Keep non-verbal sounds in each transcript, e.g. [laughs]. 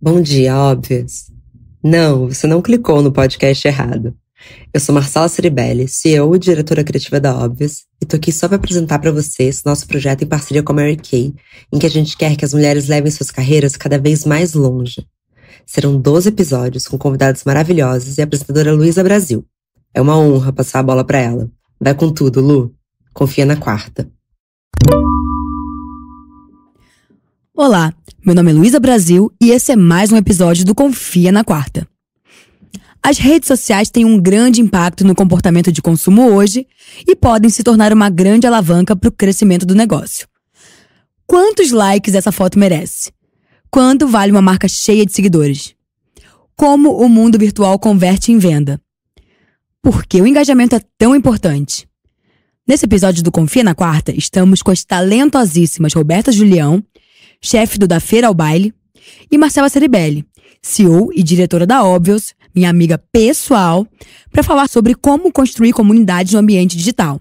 Bom dia, óbvios. Não, você não clicou no podcast errado. Eu sou Marcela Ceribelli, CEO e diretora criativa da Óbvios, e tô aqui só para apresentar para vocês nosso projeto em parceria com a Mary Kay, em que a gente quer que as mulheres levem suas carreiras cada vez mais longe. Serão 12 episódios com convidados maravilhosos e a apresentadora Luísa Brasil. É uma honra passar a bola para ela. Vai com tudo, Lu. Confia na quarta. Olá, meu nome é Luísa Brasil e esse é mais um episódio do Confia na Quarta. As redes sociais têm um grande impacto no comportamento de consumo hoje e podem se tornar uma grande alavanca para o crescimento do negócio. Quantos likes essa foto merece? Quanto vale uma marca cheia de seguidores? Como o mundo virtual converte em venda? Por que o engajamento é tão importante? Nesse episódio do Confia na Quarta, estamos com as talentosíssimas Roberta Julião chefe do Da Feira ao Baile, e Marcela Ceribelli, CEO e diretora da Óbvios, minha amiga pessoal, para falar sobre como construir comunidades no ambiente digital.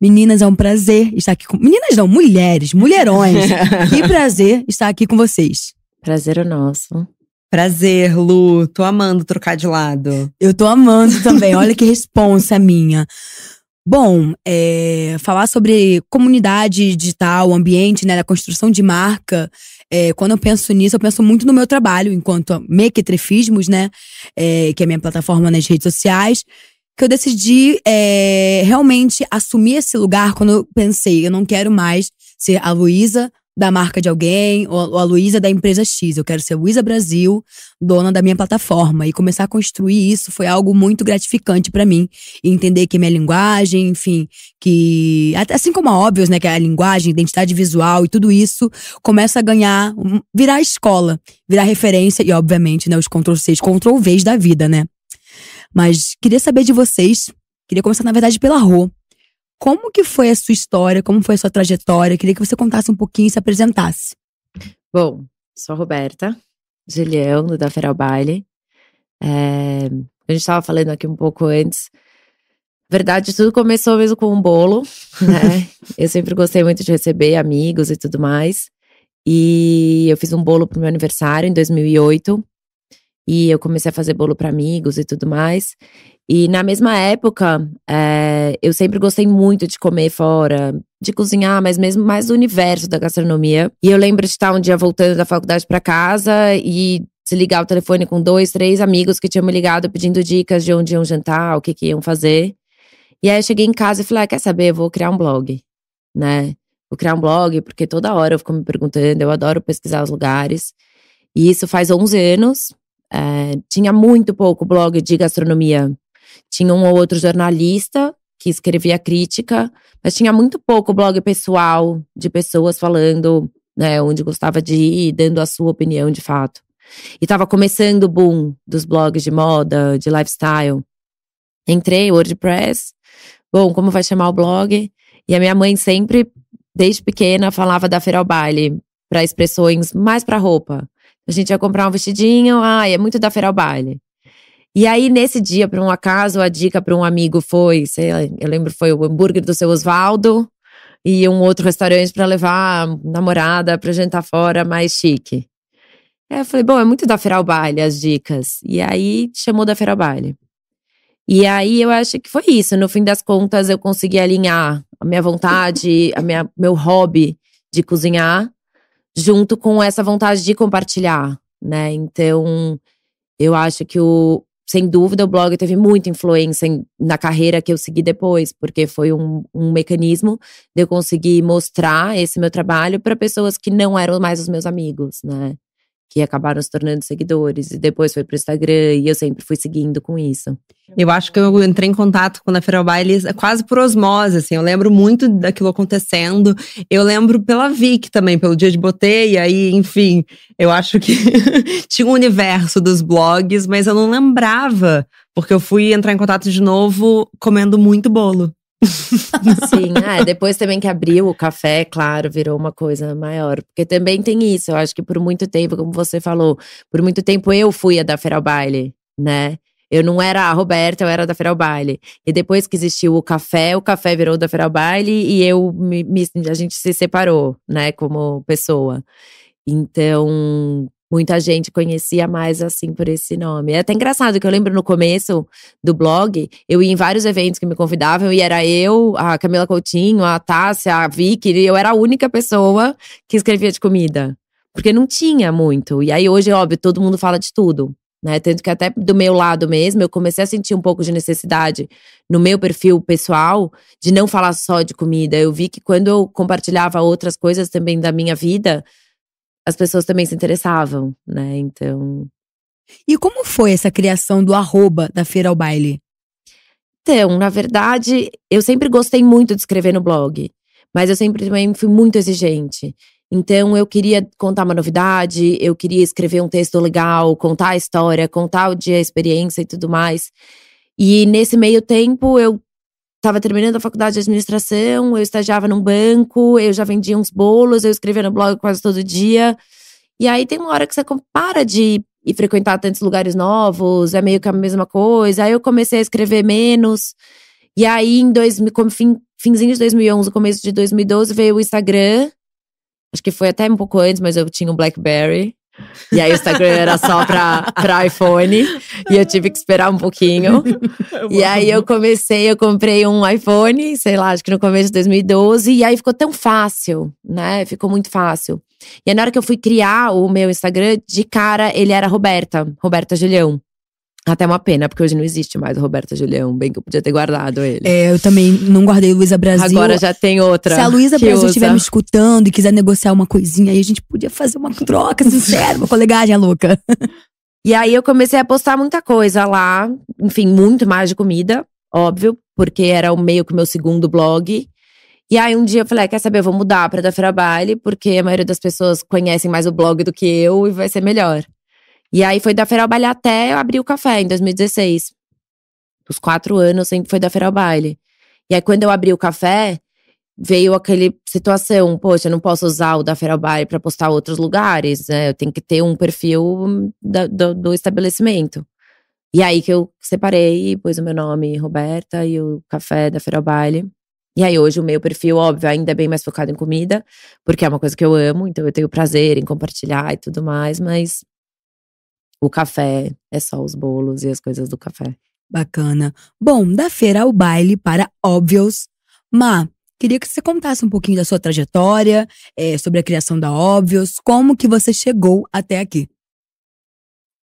Meninas, é um prazer estar aqui com. Meninas não, mulheres, mulherões. [laughs] que prazer estar aqui com vocês. Prazer é nosso. Prazer, Lu. Tô amando trocar de lado. Eu tô amando também. Olha que responsa minha. Bom, é, falar sobre comunidade digital, ambiente, né, da construção de marca. É, quando eu penso nisso, eu penso muito no meu trabalho enquanto Mequetrefismos, né, é, que é a minha plataforma nas redes sociais, que eu decidi é, realmente assumir esse lugar quando eu pensei, eu não quero mais ser a Luísa da marca de alguém, ou a Luísa da empresa X. Eu quero ser Luísa Brasil, dona da minha plataforma. E começar a construir isso foi algo muito gratificante para mim. E entender que minha linguagem, enfim, que. Assim como a Óbvios, né? Que é a linguagem, identidade visual e tudo isso começa a ganhar, hum, virar escola, virar referência e, obviamente, né? Os Ctrl Cs, Ctrl Vs da vida, né? Mas queria saber de vocês. Queria começar, na verdade, pela Rô. Como que foi a sua história? Como foi a sua trajetória? Queria que você contasse um pouquinho e se apresentasse. Bom, sou a Roberta Julião, do Da Feral Baile. É, a gente estava falando aqui um pouco antes. Verdade, tudo começou mesmo com um bolo, [laughs] né? eu sempre gostei muito de receber amigos e tudo mais. E eu fiz um bolo pro meu aniversário em 2008. E eu comecei a fazer bolo para amigos e tudo mais. E na mesma época, é, eu sempre gostei muito de comer fora, de cozinhar, mas mesmo mais do universo da gastronomia. E eu lembro de estar um dia voltando da faculdade para casa e se ligar o telefone com dois, três amigos que tinham me ligado pedindo dicas de onde iam jantar, o que, que iam fazer. E aí eu cheguei em casa e falei: ah, quer saber? Eu vou criar um blog, né? Vou criar um blog, porque toda hora eu fico me perguntando, eu adoro pesquisar os lugares. E isso faz 11 anos. É, tinha muito pouco blog de gastronomia. Tinha um ou outro jornalista que escrevia crítica, mas tinha muito pouco blog pessoal de pessoas falando, né, onde gostava de ir, dando a sua opinião de fato. E estava começando o boom dos blogs de moda, de lifestyle. Entrei, WordPress. Bom, como vai chamar o blog? E a minha mãe sempre, desde pequena, falava da Feral Baile para expressões mais para roupa. A gente ia comprar um vestidinho, ai, é muito da Feral Baile. E aí, nesse dia, por um acaso, a dica para um amigo foi, sei lá, eu lembro, foi o hambúrguer do seu Osvaldo e um outro restaurante para levar a namorada para jantar fora mais chique. Aí eu falei, bom, é muito da Feral Baile as dicas. E aí chamou da Feral Baile. E aí eu acho que foi isso. No fim das contas, eu consegui alinhar a minha vontade, a minha, meu hobby de cozinhar junto com essa vontade de compartilhar, né? Então, eu acho que o sem dúvida o blog teve muita influência em, na carreira que eu segui depois, porque foi um, um mecanismo de eu conseguir mostrar esse meu trabalho para pessoas que não eram mais os meus amigos, né? que acabaram se tornando seguidores, e depois foi pro Instagram, e eu sempre fui seguindo com isso. Eu acho que eu entrei em contato com a Feral quase por osmose, assim, eu lembro muito daquilo acontecendo, eu lembro pela Vic também, pelo Dia de Boteia, e enfim, eu acho que [laughs] tinha um universo dos blogs, mas eu não lembrava, porque eu fui entrar em contato de novo comendo muito bolo. Sim, ah, é, depois também que abriu o café, claro, virou uma coisa maior. Porque também tem isso, eu acho que por muito tempo, como você falou, por muito tempo eu fui a da Feral Baile, né? Eu não era a Roberta, eu era da Feral Baile. E depois que existiu o café, o café virou da Feral Baile e eu me, me, a gente se separou, né, como pessoa. Então, muita gente conhecia mais assim por esse nome. É até engraçado que eu lembro no começo do blog, eu ia em vários eventos que me convidavam e era eu, a Camila Coutinho, a Tássia, a Vicky, e eu era a única pessoa que escrevia de comida. Porque não tinha muito. E aí hoje, óbvio, todo mundo fala de tudo. Né? Tanto que até do meu lado mesmo, eu comecei a sentir um pouco de necessidade no meu perfil pessoal de não falar só de comida. Eu vi que quando eu compartilhava outras coisas também da minha vida, as pessoas também se interessavam, né? Então. E como foi essa criação do arroba da Feira ao Baile? Então, na verdade, eu sempre gostei muito de escrever no blog, mas eu sempre também fui muito exigente. Então, eu queria contar uma novidade, eu queria escrever um texto legal, contar a história, contar o dia, a experiência e tudo mais. E nesse meio tempo, eu estava terminando a faculdade de administração, eu estagiava num banco, eu já vendia uns bolos, eu escrevia no blog quase todo dia. E aí tem uma hora que você para de ir frequentar tantos lugares novos, é meio que a mesma coisa. Aí eu comecei a escrever menos. E aí, em dois, como fim, finzinho de 2011, começo de 2012, veio o Instagram. Acho que foi até um pouco antes, mas eu tinha um Blackberry. E aí o Instagram era só pra, pra iPhone. E eu tive que esperar um pouquinho. [laughs] E aí eu comecei, eu comprei um iPhone, sei lá, acho que no começo de 2012. E aí ficou tão fácil, né? Ficou muito fácil. E aí, na hora que eu fui criar o meu Instagram, de cara ele era Roberta, Roberta Julião. Até uma pena, porque hoje não existe mais o Roberto Julião, bem que eu podia ter guardado ele. É, eu também não guardei Luísa Brasil. Agora já tem outra. Se a Luísa Brasil estiver me escutando e quiser negociar uma coisinha aí, a gente podia fazer uma troca sincera, uma colegagem louca. [laughs] E aí eu comecei a postar muita coisa lá, enfim, muito mais de comida, óbvio, porque era o meio que o meu segundo blog. E aí um dia eu falei, ah, quer saber, eu vou mudar pra da Baile, porque a maioria das pessoas conhecem mais o blog do que eu e vai ser melhor. E aí foi da Feral Baile até eu abrir o café, em 2016. Os quatro anos sempre foi da Feral Baile. E aí quando eu abri o café, veio aquele situação, poxa, eu não posso usar o da Feral Baile para postar outros lugares, né? Eu tenho que ter um perfil da, do, do estabelecimento. E aí que eu separei, pus o meu nome Roberta e o café da Feral Baile. E aí hoje o meu perfil, óbvio, ainda é bem mais focado em comida, porque é uma coisa que eu amo, então eu tenho prazer em compartilhar e tudo mais, mas o café, é só os bolos e as coisas do café. Bacana. Bom, da feira ao baile para óbvios. Má, queria que você contasse um pouquinho da sua trajetória, é, sobre a criação da Óbvios, como que você chegou até aqui.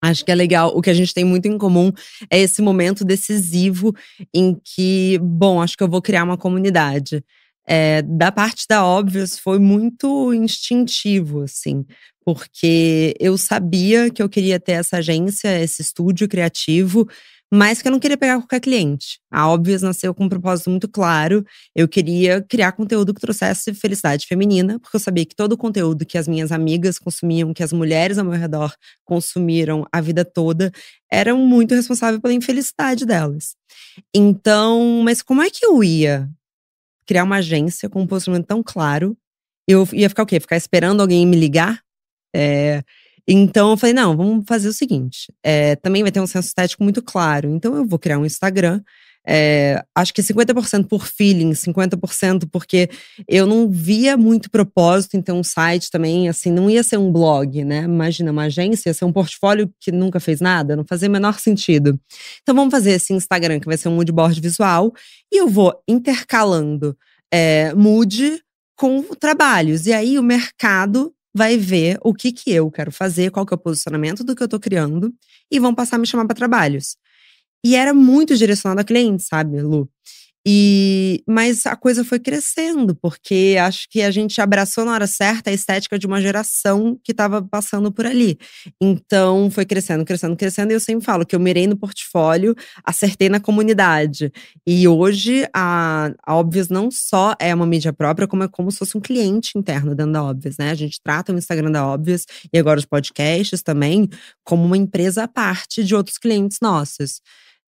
Acho que é legal. O que a gente tem muito em comum é esse momento decisivo em que, bom, acho que eu vou criar uma comunidade é, da parte da Óbvios foi muito instintivo, assim, porque eu sabia que eu queria ter essa agência, esse estúdio criativo, mas que eu não queria pegar qualquer cliente. A Óbvios nasceu com um propósito muito claro. Eu queria criar conteúdo que trouxesse felicidade feminina, porque eu sabia que todo o conteúdo que as minhas amigas consumiam, que as mulheres ao meu redor consumiram a vida toda, eram muito responsável pela infelicidade delas. Então, mas como é que eu ia criar uma agência com um posicionamento tão claro. Eu ia ficar o quê? Ficar esperando alguém me ligar? É, então eu falei, não, vamos fazer o seguinte. É, também vai ter um senso estético muito claro. Então eu vou criar um Instagram é, acho que 50% por feeling, 50% porque eu não via muito propósito em ter um site também, assim, não ia ser um blog, né? Imagina, uma agência, ia ser um portfólio que nunca fez nada, não fazia o menor sentido. Então vamos fazer esse Instagram, que vai ser um moodboard visual, e eu vou intercalando é, mood com trabalhos. E aí o mercado vai ver o que que eu quero fazer, qual que é o posicionamento do que eu estou criando, e vão passar a me chamar para trabalhos. E era muito direcionado a cliente, sabe, Lu? E, mas a coisa foi crescendo, porque acho que a gente abraçou na hora certa a estética de uma geração que estava passando por ali. Então foi crescendo, crescendo, crescendo. E eu sempre falo que eu mirei no portfólio, acertei na comunidade. E hoje a, a Obvious não só é uma mídia própria, como é como se fosse um cliente interno dentro da Obvious, né? A gente trata o Instagram da Obvious e agora os podcasts também como uma empresa à parte de outros clientes nossos.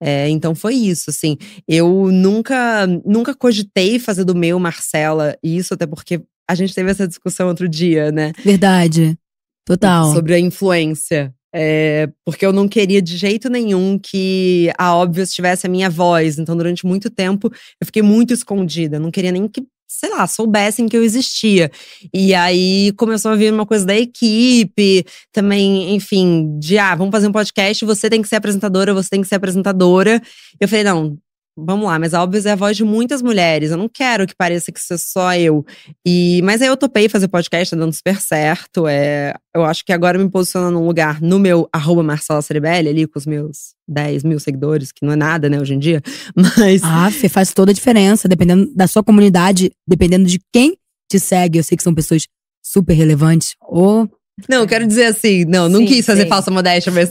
É, então foi isso, assim. Eu nunca, nunca cogitei fazer do meu Marcela isso, até porque a gente teve essa discussão outro dia, né? Verdade. Total. Sobre a influência. É, porque eu não queria de jeito nenhum que a óbvia tivesse a minha voz. Então, durante muito tempo, eu fiquei muito escondida. não queria nem que sei lá, soubessem que eu existia. E aí começou a vir uma coisa da equipe, também, enfim, de ah, vamos fazer um podcast, você tem que ser apresentadora, você tem que ser apresentadora. Eu falei, não, vamos lá, mas a Óbvios é a voz de muitas mulheres. Eu não quero que pareça que seja é só eu. E, mas aí eu topei fazer podcast, tá dando super certo. É, eu acho que agora me posiciono num lugar no meu arroba Marcela Ceribelli, ali com os meus 10 mil seguidores, que não é nada, né, hoje em dia. [laughs] Mas. Ah, faz toda a diferença, dependendo da sua comunidade, dependendo de quem te segue. Eu sei que são pessoas super relevantes. Ou não, eu quero dizer assim, não, não sim, quis fazer sim. falsa modéstia, mas.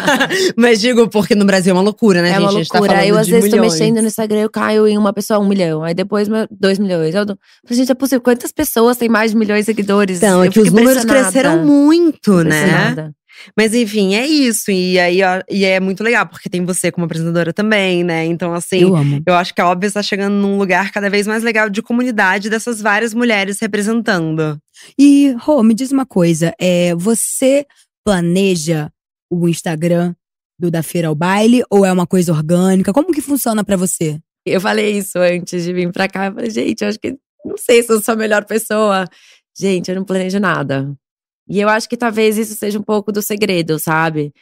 [laughs] mas digo, porque no Brasil é uma loucura, né, é gente? Uma tá loucura. Tá eu às vezes milhões. tô mexendo no Instagram, eu caio em uma pessoa um milhão. Aí depois dois milhões. Eu dou. Gente, é possível. Quantas pessoas têm mais de milhões de seguidores? Então, é eu é que os números cresceram muito, né? Mas enfim, é isso. E aí ó, e é muito legal, porque tem você como apresentadora também, né? Então, assim, eu, amo. eu acho que a óbvio está chegando num lugar cada vez mais legal de comunidade dessas várias mulheres representando. E, Rô, me diz uma coisa: é, você planeja o Instagram do Da Feira ao Baile ou é uma coisa orgânica? Como que funciona para você? Eu falei isso antes de vir pra cá. Eu falei, gente, eu acho que não sei se eu sou a melhor pessoa. Gente, eu não planejo nada. E eu acho que talvez isso seja um pouco do segredo, sabe?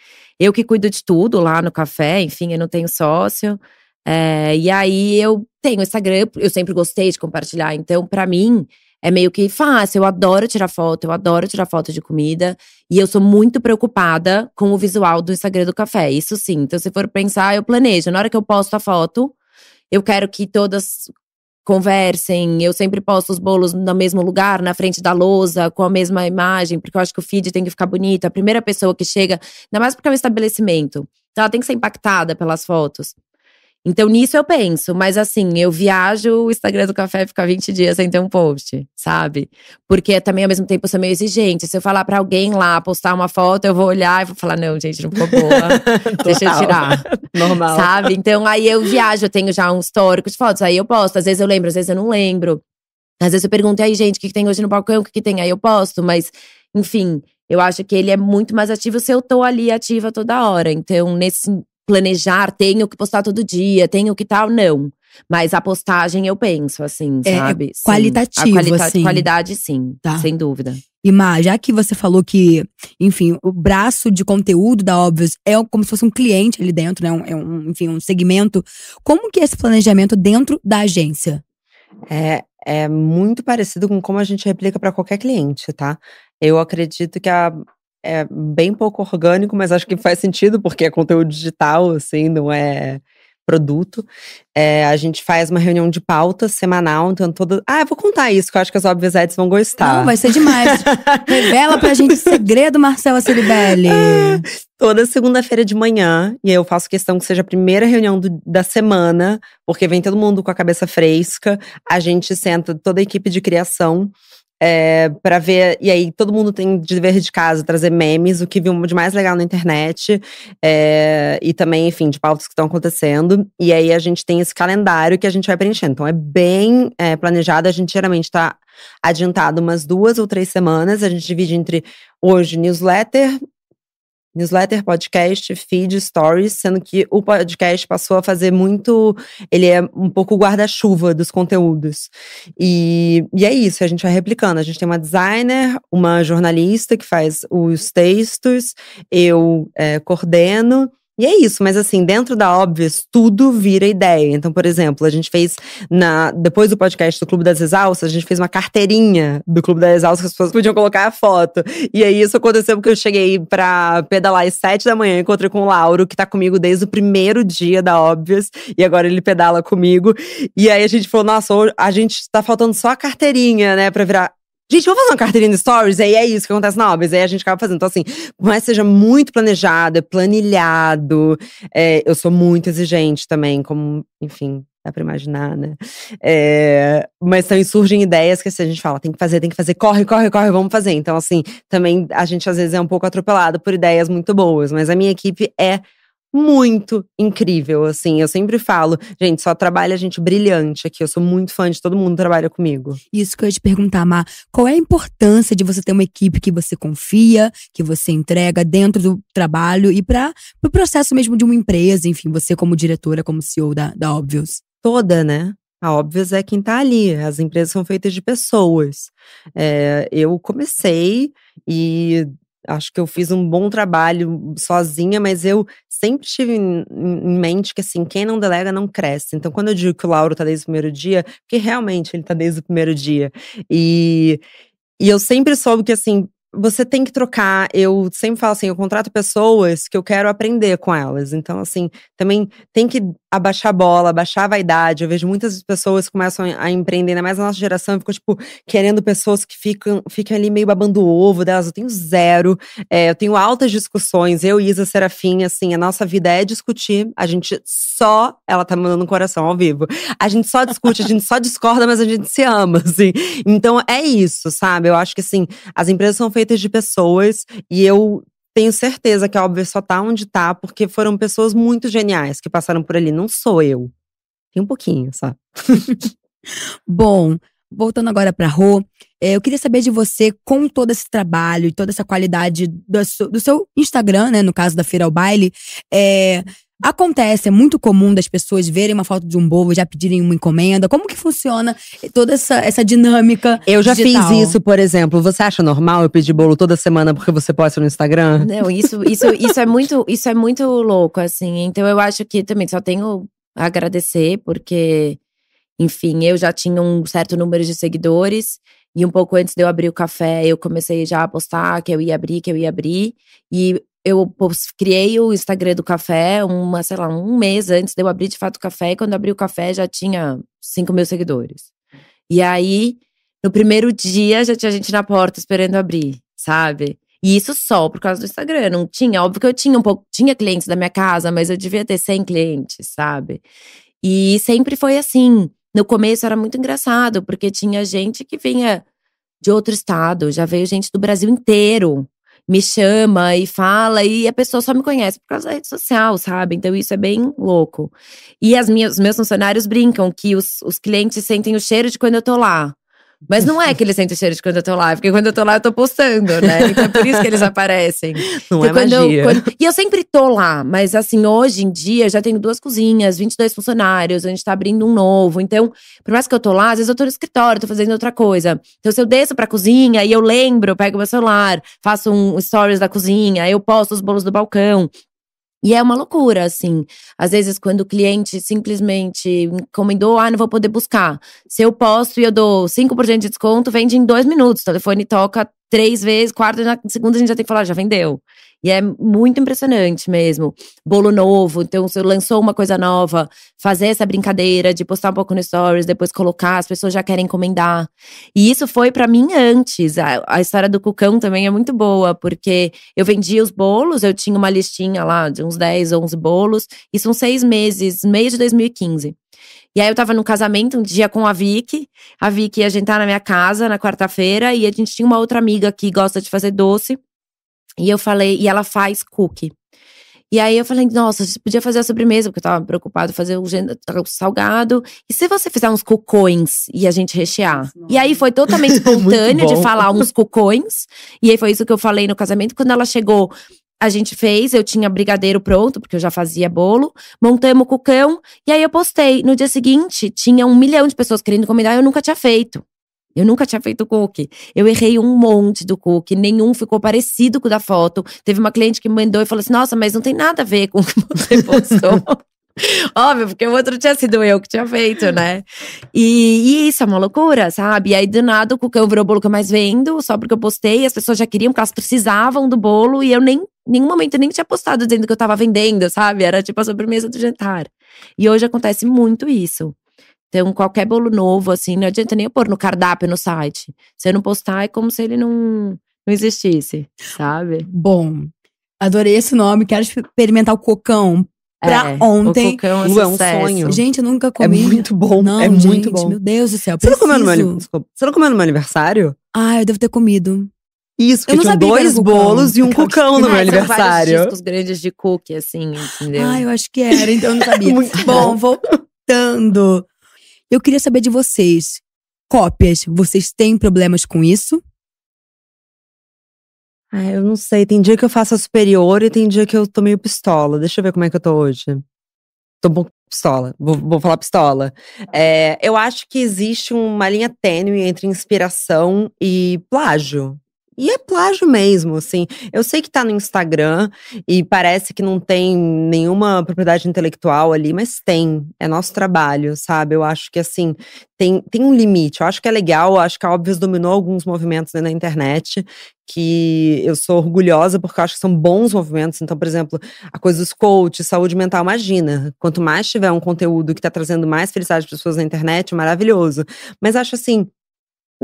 Eu que cuido de tudo lá no café, enfim, eu não tenho sócio. É, e aí eu tenho Instagram, eu sempre gostei de compartilhar. Então, para mim, é meio que fácil. Eu adoro tirar foto, eu adoro tirar foto de comida. E eu sou muito preocupada com o visual do Instagram do café. Isso sim. Então, se for pensar, eu planejo. Na hora que eu posto a foto, eu quero que todas conversem. Eu sempre posto os bolos no mesmo lugar, na frente da lousa, com a mesma imagem, porque eu acho que o feed tem que ficar bonito. A primeira pessoa que chega, ainda mais porque é um estabelecimento. Então ela tem que ser impactada pelas fotos. Então nisso eu penso, mas assim, eu viajo o Instagram do café fica 20 dias sem ter um post, sabe? Porque também ao mesmo tempo eu sou meio exigente. Se eu falar para alguém lá postar uma foto, eu vou olhar e vou falar: "Não, gente, não ficou boa. [laughs] Deixa eu tirar". Normal. Sabe? Então aí eu viajo, eu tenho já um histórico de fotos, aí eu posto, às vezes eu lembro, às vezes eu não lembro. Às vezes eu pergunto, aí, gente, o que, tem hoje no balcão? O que, que tem? Aí eu posto, mas, enfim, eu acho que ele é muito mais ativo se eu tô ali ativa toda hora. Então, nesse, planejar, tenho que postar todo dia, tenho que tal, não. Mas a postagem eu penso, assim, é, é sabe? qualitativo, sim. Quali assim. Qualidade, sim, tá. sem dúvida. E Má, já que você falou que, enfim, o braço de conteúdo da Óbvios é como se fosse um cliente ali dentro, né? Um, é um, enfim, um segmento. Como que é esse planejamento dentro da agência? É, é muito parecido com como a gente replica para qualquer cliente, tá? Eu acredito que a, é bem pouco orgânico, mas acho que faz sentido, porque é conteúdo digital, assim, não é produto. É, a gente faz uma reunião de pauta semanal, então toda. Ah, eu vou contar isso, que eu acho que as Óbvias vão gostar. Não, vai ser demais. [laughs] Revela pra gente o segredo, Marcela Ceribelli. [laughs] toda segunda-feira de manhã, e aí eu faço questão que seja a primeira reunião do, da semana, porque vem todo mundo com a cabeça fresca, a gente senta toda a equipe de criação. É, para ver. E aí, todo mundo tem de dever de casa trazer memes, o que viu de mais legal na internet. É, e também, enfim, de pautas que estão acontecendo. E aí, a gente tem esse calendário que a gente vai preenchendo. Então, é bem é, planejado. A gente geralmente está adiantado umas duas ou três semanas. A gente divide entre hoje newsletter, newsletter, podcast, feed, stories, sendo que o podcast passou a fazer muito. Ele é um pouco guarda-chuva dos conteúdos. E, e é isso, a gente vai replicando. A gente tem uma designer, uma jornalista que faz os textos, eu é, coordeno. E é isso, mas assim, dentro da Óbvias, tudo vira ideia. Então, por exemplo, a gente fez, na depois do podcast do Clube das Exalças, a gente fez uma carteirinha do Clube das Exalças que as pessoas podiam colocar a foto. E aí, isso aconteceu porque eu cheguei pra pedalar às sete da manhã, encontrei com o Lauro, que tá comigo desde o primeiro dia da Óbvias, e agora ele pedala comigo. E aí, a gente falou, nossa, a gente tá faltando só a carteirinha, né, pra virar Gente, vamos fazer uma carteirinha de stories? Aí é isso que acontece na Obras. Aí a gente acaba fazendo. Então, assim, por mais seja muito planejado, é planilhado. É, eu sou muito exigente também, como, enfim, dá pra imaginar, né? É, mas também surgem ideias que assim, a gente fala, tem que fazer, tem que fazer, corre, corre, corre, vamos fazer. Então, assim, também a gente às vezes é um pouco atropelado por ideias muito boas, mas a minha equipe é muito incrível, assim. Eu sempre falo, gente, só trabalha gente brilhante aqui. Eu sou muito fã de todo mundo que trabalha comigo. Isso que eu ia te perguntar, Mar. Qual é a importância de você ter uma equipe que você confia, que você entrega dentro do trabalho e para o pro processo mesmo de uma empresa, enfim, você como diretora, como CEO da, da Obvious? Toda, né? A Obvious é quem tá ali. As empresas são feitas de pessoas. É, eu comecei e Acho que eu fiz um bom trabalho sozinha, mas eu sempre tive em mente que, assim, quem não delega não cresce. Então, quando eu digo que o Lauro tá desde o primeiro dia, porque realmente ele tá desde o primeiro dia. E, e eu sempre soube que, assim, você tem que trocar. Eu sempre falo assim, eu contrato pessoas que eu quero aprender com elas. Então, assim, também tem que abaixar a bola, abaixar a vaidade. Eu vejo muitas pessoas que começam a empreender, ainda mais a nossa geração, ficam, tipo, querendo pessoas que ficam, ficam ali meio babando o ovo delas. Eu tenho zero. É, eu tenho altas discussões. Eu Isa Serafim, assim, a nossa vida é discutir. A gente só. Ela tá mandando um coração ao vivo. A gente só discute, a gente só discorda, mas a gente se ama, assim. Então, é isso, sabe? Eu acho que, assim, as empresas são feitas feitas de pessoas e eu tenho certeza que a Óbvia só tá onde tá porque foram pessoas muito geniais que passaram por ali, não sou eu. Tem um pouquinho, sabe? [laughs] Bom, voltando agora para Rô, eh, eu queria saber de você, com todo esse trabalho e toda essa qualidade do, do seu Instagram, né, no caso da Feira ao Baile, é, Acontece, é muito comum das pessoas verem uma foto de um bolo, já pedirem uma encomenda. Como que funciona toda essa, essa dinâmica? Eu já digital? fiz isso, por exemplo. Você acha normal eu pedir bolo toda semana porque você posta no Instagram? Não, isso, isso, isso é muito, isso é muito louco, assim. Então eu acho que também só tenho a agradecer, porque, enfim, eu já tinha um certo número de seguidores. E um pouco antes de eu abrir o café, eu comecei já a postar que eu ia abrir, que eu ia abrir. E eu criei o Instagram do café, uma, sei lá, um mês antes de eu abrir de fato o café, e quando abri o café já tinha 5 mil seguidores. E aí, no primeiro dia, já tinha gente na porta esperando abrir, sabe? E isso só por causa do Instagram. Não tinha, óbvio que eu tinha um pouco, tinha clientes da minha casa, mas eu devia ter 100 clientes, sabe? E sempre foi assim. No começo era muito engraçado, porque tinha gente que vinha de outro estado, já veio gente do Brasil inteiro me chama e fala, e a pessoa só me conhece por causa da rede social, sabe? Então isso é bem louco. E as minhas, os meus funcionários brincam que os, os clientes sentem o cheiro de quando eu tô lá. Mas não é que eles sentem cheiro de quando eu tô lá, é porque quando eu tô lá eu tô postando, né? [laughs] Então é por isso que eles aparecem. Não porque é quando magia. Eu, quando... E eu sempre tô lá, mas assim, hoje em dia eu já tenho duas cozinhas, 22 funcionários, a gente tá abrindo um novo. Então, por mais que eu tô lá, às vezes eu tô no escritório, tô fazendo outra coisa. Então se eu desço pra cozinha e eu lembro, eu pego meu celular, faço um stories da cozinha, eu posto os bolos do balcão. E é uma loucura, assim. Às vezes, quando o cliente simplesmente encomendou, ah, não vou poder buscar. Se eu posto e eu dou 5% de desconto, vende em dois minutos. O telefone toca três vezes, quarta, na segunda a gente já tem que falar, já vendeu. E é muito impressionante mesmo. Bolo novo, então você lançou uma coisa nova, fazer essa brincadeira de postar um pouco no stories, depois colocar, as pessoas já querem encomendar. E isso foi para mim antes. A, a, história do Cucão também é muito boa, porque eu vendia os bolos, eu tinha uma listinha lá de uns 10, 11 bolos, e são seis meses, mês de 2015. E aí eu tava num casamento um dia com a Vicky. A Vicky ia jantar na minha casa na quarta-feira e a gente tinha uma outra amiga que gosta de fazer doce. E eu falei, e ela faz cookie. E aí eu falei, nossa, você podia fazer a sobremesa, porque eu tava preocupado em fazer o, salgado. E se você fizer uns cocões e a gente rechear? Nossa. E aí foi totalmente [laughs] espontâneo de falar [laughs] uns cocões. E aí foi isso que eu falei no casamento. Quando ela chegou, a gente fez, eu tinha brigadeiro pronto, porque eu já fazia bolo, montamos o cucão, e aí eu postei. No dia seguinte, tinha um milhão de pessoas querendo convidar, eu nunca tinha feito. Eu nunca tinha feito cookie. Eu errei um monte do cookie, nenhum ficou parecido com o da foto. Teve uma cliente que me mandou e falou assim: nossa, mas não tem nada a ver com o que você [laughs] postou. Óbvio, porque o outro tinha sido eu que tinha feito, né? E, e isso é uma loucura, sabe? E aí, do nada, o cookie virou o bolo que eu mais vendo, só porque eu postei, as pessoas já queriam, porque elas precisavam do bolo, e eu nem, nenhum momento, nem tinha postado dizendo que eu tava vendendo, sabe? Era tipo a sobremesa do jantar. E hoje acontece muito isso. Então, qualquer bolo novo, assim, não adianta nem eu pôr no cardápio no site. Se eu não postar, é como se ele não, não existisse, sabe? Bom, adorei esse nome. Quero experimentar o cocão pra é, ontem. O cocão é, é um sonho. Gente, eu nunca comi. É muito bom. Não, é gente, muito bom. Meu Deus do céu. Você não, comeu no meu, você comeu no meu aniversário? Ah, eu devo ter comido. Isso, porque tinham dois bolos e um cocão no meu aniversário. Vários grandes de cookie, assim, entendeu? Ah, eu acho que era, então eu não sabia. [laughs] muito Bom, voltando eu queria saber de vocês. Cópias, vocês têm problemas com isso? Ah, eu não sei. Tem dia que eu faço a superior e tem dia que eu tô meio pistola. Deixa eu ver como é que eu tô hoje. Tô um pouco pistola. Vou, vou falar pistola. É, eu acho que existe uma linha tênue entre inspiração e plágio. E é plágio mesmo, assim. Eu sei que tá no Instagram e parece que não tem nenhuma propriedade intelectual ali, mas tem. É nosso trabalho, sabe? Eu acho que, assim, tem, tem um limite. Eu acho que é legal, eu acho que a Obvious dominou alguns movimentos né, na internet que eu sou orgulhosa porque eu acho que são bons movimentos. Então, por exemplo, a coisa dos coaches, saúde mental, imagina. Quanto mais tiver um conteúdo que tá trazendo mais felicidade às pessoas na internet, maravilhoso. Mas acho assim,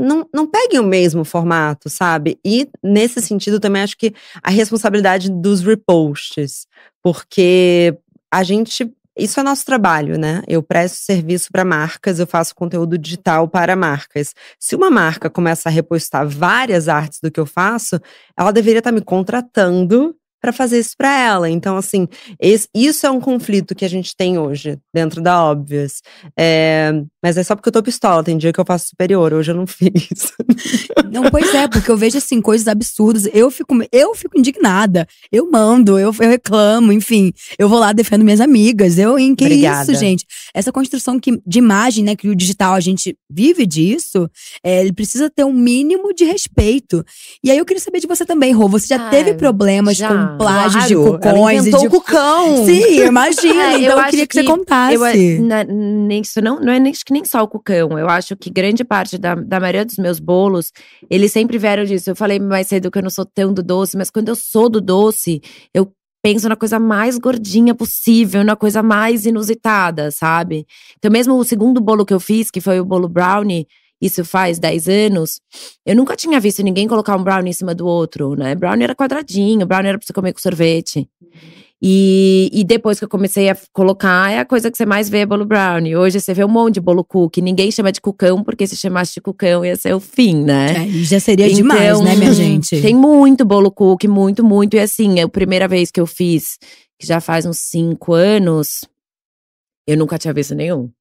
não, não peguem o mesmo formato, sabe? E nesse sentido também acho que a responsabilidade dos reposts, porque a gente. Isso é nosso trabalho, né? Eu presto serviço para marcas, eu faço conteúdo digital para marcas. Se uma marca começa a repostar várias artes do que eu faço, ela deveria estar tá me contratando para fazer isso para ela. Então, assim, esse, isso é um conflito que a gente tem hoje, dentro da Óbvias. É, mas é só porque eu tô pistola, tem dia que eu faço superior, hoje eu não [laughs] fiz. Não, pois é, porque eu vejo, assim, coisas absurdas. Eu fico, eu fico indignada, eu mando, eu, eu reclamo, enfim. Eu vou lá, defendo minhas amigas. Eu, em que Obrigada. isso, gente? Essa construção que, de imagem, né, que o digital, a gente vive disso, é, ele precisa ter um mínimo de respeito. E aí eu queria saber de você também, Rô. Você já Ai, ah, teve problemas já. com plágio claro, de cucões. inventou de... o cucão. Sim, imagina. [laughs] É, então eu, eu queria que, que, você contasse. Eu, na, nem, isso não, não é nem, nem só o cucão. Eu acho que grande parte da, da maioria dos meus bolos, eles sempre vieram disso. Eu falei mais cedo que eu não sou tão do doce, mas quando eu sou do doce, eu penso na coisa mais gordinha possível, na coisa mais inusitada, sabe? Então, mesmo o segundo bolo que eu fiz, que foi o bolo brownie, isso faz 10 anos, eu nunca tinha visto ninguém colocar um brownie em cima do outro, né? Brownie era quadradinho, brownie era pra você comer com sorvete. E, e depois que eu comecei a colocar, é a coisa que você mais vê é bolo brownie. Hoje você vê um monte de bolo cookie. Ninguém chama de cucão, porque se chamasse de cucão ia ser o fim, né? É, já seria então, demais, né, minha gente? Tem muito bolo cookie, muito, muito. E assim, é a primeira vez que eu fiz, que já faz uns cinco anos, eu nunca tinha visto nenhum.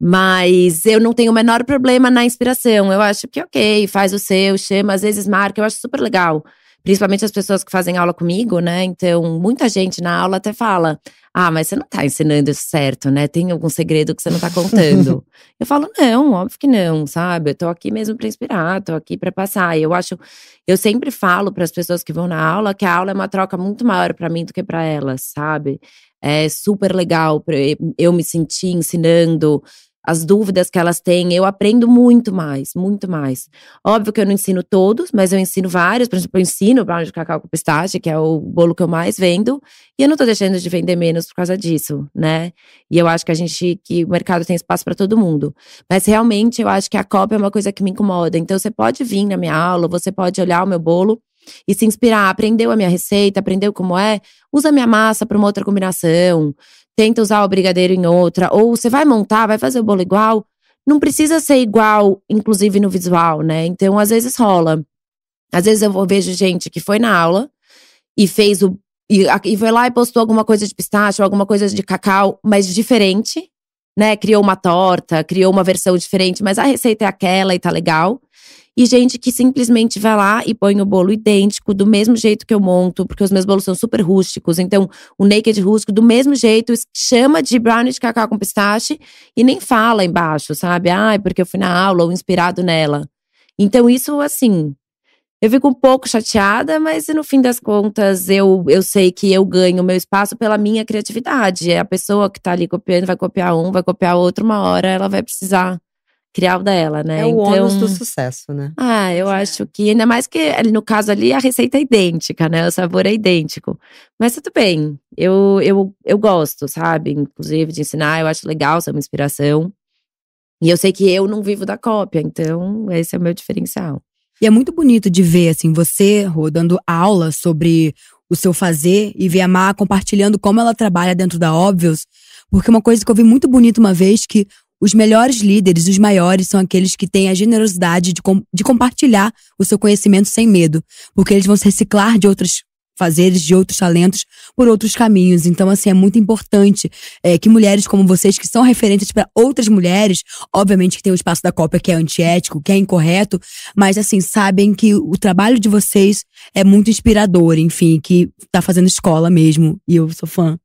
Mas eu não tenho o menor problema na inspiração. Eu acho que é ok, faz o seu, chama, às vezes marca, eu acho super legal. Principalmente as pessoas que fazem aula comigo, né? Então, muita gente na aula até fala: Ah, mas você não tá ensinando isso certo, né? Tem algum segredo que você não tá contando. [laughs] eu falo, não, óbvio que não, sabe? Eu tô aqui mesmo para inspirar, tô aqui para passar. E eu acho, eu sempre falo para as pessoas que vão na aula que a aula é uma troca muito maior para mim do que para elas, sabe? é super legal. Eu me senti ensinando as dúvidas que elas têm, eu aprendo muito mais, muito mais. Óbvio que eu não ensino todos, mas eu ensino vários. Por exemplo, eu ensino brown de cacau com pistache, que é o bolo que eu mais vendo, e eu não tô deixando de vender menos por causa disso, né? E eu acho que a gente, que o mercado tem espaço para todo mundo. Mas realmente eu acho que a cópia é uma coisa que me incomoda. Então você pode vir na minha aula, você pode olhar o meu bolo, e se inspirar. Aprendeu a minha receita, aprendeu como é, usa minha massa para uma outra combinação, tenta usar o brigadeiro em outra, ou você vai montar, vai fazer o bolo igual. Não precisa ser igual, inclusive no visual, né? Então, às vezes rola. Às vezes eu vou, vejo gente que foi na aula e fez o. E, e foi lá e postou alguma coisa de pistache ou alguma coisa de cacau, mas diferente, né? Criou uma torta, criou uma versão diferente, mas a receita é aquela e tá legal. E gente que simplesmente vai lá e põe o bolo idêntico, do mesmo jeito que eu monto, porque os meus bolos são super rústicos. Então, o naked rústico, do mesmo jeito, chama de brownie de cacau com pistache e nem fala embaixo, sabe? Ai, ah, porque eu fui na aula ou inspirado nela. Então, isso, assim, eu fico um pouco chateada, mas no fim das contas eu, eu sei que eu ganho meu espaço pela minha criatividade. É a pessoa que tá ali copiando, vai copiar um, vai copiar outro, uma hora ela vai precisar criar o dela, né? É o então, ônus do então, sucesso, né? Ah, eu é. acho que ainda mais que no caso ali a receita é idêntica, né? O sabor é idêntico. Mas tudo bem. Eu eu, eu gosto, sabe? Inclusive de ensinar, eu acho legal ser é uma inspiração. E eu sei que eu não vivo da cópia, então esse é o meu diferencial. E é muito bonito de ver, assim, você, rodando aula sobre o seu fazer e ver a Mar compartilhando como ela trabalha dentro da Óbvios. Porque uma coisa que eu vi muito bonito uma vez que os melhores líderes, os maiores, são aqueles que têm a generosidade de, com, de compartilhar o seu conhecimento sem medo, porque eles vão se reciclar de outros fazeres, de outros talentos, por outros caminhos. Então, assim, é muito importante é, que mulheres como vocês, que são referentes para outras mulheres, obviamente que tem o espaço da cópia que é antiético, que é incorreto, mas, assim, sabem que o trabalho de vocês é muito inspirador, enfim, que tá fazendo escola mesmo, e eu sou fã.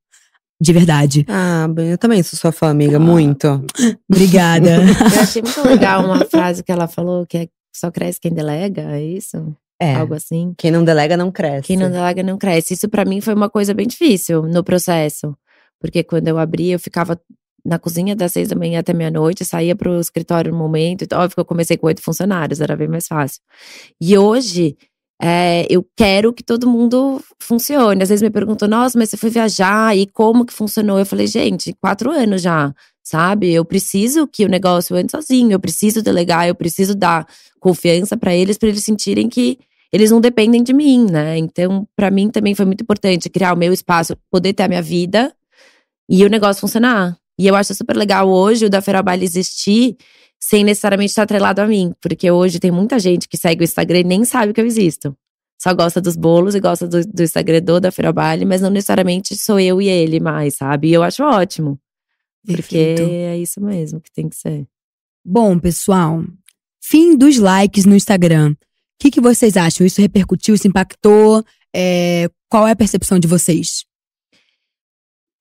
De verdade. Ah, eu também sou sua fã, amiga, ah. muito. [laughs] Obrigada. [laughs] eu achei muito legal uma frase que ela falou, que é só cresce quem delega, é isso? É. Algo assim. Quem não delega não cresce. Quem não delega não cresce. Isso para mim foi uma coisa bem difícil no processo. Porque quando eu abri, eu ficava na cozinha das seis da manhã até meia-noite, saía pro escritório no momento. Óbvio que eu comecei com oito funcionários, era bem mais fácil. E hoje é, eu quero que todo mundo funcione. Às vezes me perguntam, nossa, mas você foi viajar e como que funcionou? Eu falei, gente, quatro anos já, sabe? Eu preciso que o negócio ande sozinho, eu preciso delegar, eu preciso dar confiança para eles, para eles sentirem que eles não dependem de mim, né? Então, para mim também foi muito importante criar o meu espaço, poder ter a minha vida e o negócio funcionar. E eu acho super legal hoje o da Feralbaile existir sem necessariamente estar atrelado a mim. Porque hoje tem muita gente que segue o Instagram e nem sabe que eu existo. Só gosta dos bolos e gosta do, do Instagredor, da Ferobale, mas não necessariamente sou eu e ele mais, sabe? E eu acho ótimo. Porque é isso mesmo que tem que ser. Bom, pessoal, fim dos likes no Instagram. O que, que vocês acham? Isso repercutiu, isso impactou? É, qual é a percepção de vocês?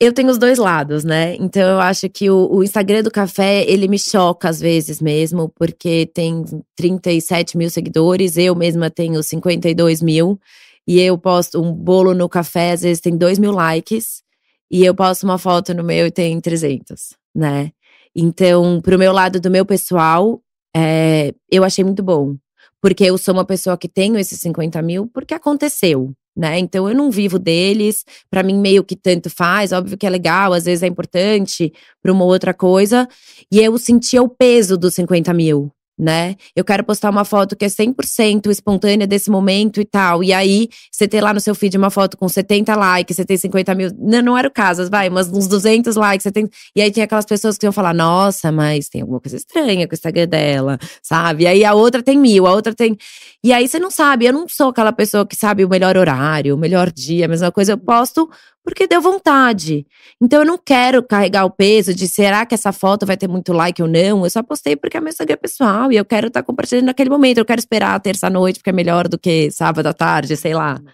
eu tenho os dois lados, né? Então eu acho que o, o, Instagram do café, ele me choca às vezes mesmo, porque tem 37 mil seguidores, eu mesma tenho 52 mil, e eu posto um bolo no café, às vezes tem 2 mil likes, e eu posto uma foto no meu e tem 300, né? Então, pro meu lado do meu pessoal, é, eu achei muito bom. Porque eu sou uma pessoa que tenho esses 50 mil porque aconteceu né? Então eu não vivo deles, para mim meio que tanto faz, óbvio que é legal, às vezes é importante para uma outra coisa. E eu sentia o peso dos 50 mil, né? Eu quero postar uma foto que é 100% espontânea desse momento e tal. E aí, você ter lá no seu feed uma foto com 70 likes, você tem 50 mil. Não, não era o caso, vai, mas uns 200 likes, 70. E aí, tinha aquelas pessoas que iam falar: nossa, mas tem alguma coisa estranha com o Instagram dela, sabe? E aí, a outra tem mil, a outra tem. E aí, você não sabe. Eu não sou aquela pessoa que sabe o melhor horário, o melhor dia, a mesma coisa. Eu posto porque deu vontade. Então eu não quero carregar o peso de será que essa foto vai ter muito like ou não. Eu só postei porque é meu Instagram é pessoal e eu quero estar tá compartilhando naquele momento. Eu quero esperar a terça-noite, porque é melhor do que sábado à tarde, sei lá. Uhum.